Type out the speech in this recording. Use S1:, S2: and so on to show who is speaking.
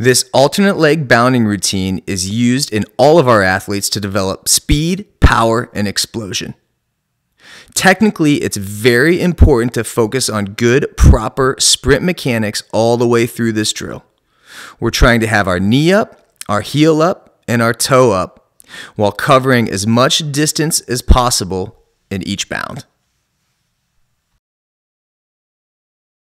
S1: This alternate leg bounding routine is used in all of our athletes to develop speed, power, and explosion. Technically, it's very important to focus on good, proper sprint mechanics all the way through this drill. We're trying to have our knee up, our heel up, and our toe up while covering as much distance as possible in each bound.